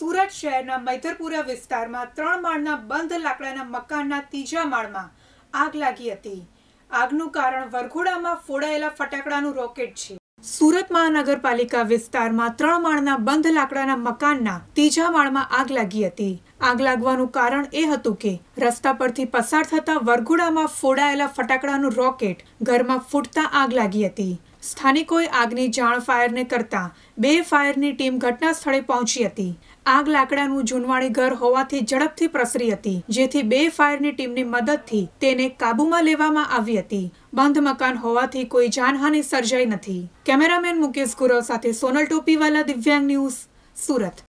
સુરત શહેરના મૈધરપુરા વિસ્તારમાં ત્રણ માળના બંધ લાકડાના મકાનના ત્રીજા માળમાં આગ લાગી હતી આગનું કારણ વરઘોડામાં ફોડાયેલા ફટાકડાનું રોકેટ છે સુરત મહાનગરપાલિકા વિસ્તારમાં ત્રણ માળના બંધ લાકડાના મકાનના ત્રીજા માળમાં આગ લાગી હતી આગ લાગવાનું કારણ એ હતું કે રસ્તા પરથી પસાર થતા વરઘોડામાં ફોડાયેલા ફટાકડાનું રોકેટ ઘરમાં ફૂટતા આગ લાગી હતી સ્થાનિકોએ આગની જાણ ફાયરને કરતા બે ફાયરની ટીમ ઘટના સ્થળે પહોંચી હતી આગ લાકડાનું જૂનવાણી ઘર હોવાથી ઝડપથી પ્રસરી હતી જેથી બે ફાયરની ટીમની મદદથી તેને કાબૂમાં લેવામાં આવી હતી બંધ મકાન હોવાથી કોઈ જાનહાની સર્જાઈ નથી કેમેરામેન મુકેશ ગુરવ સાથે સોનલ ટોપીવાલા દિવ્યાંગ ન્યૂઝ સુરત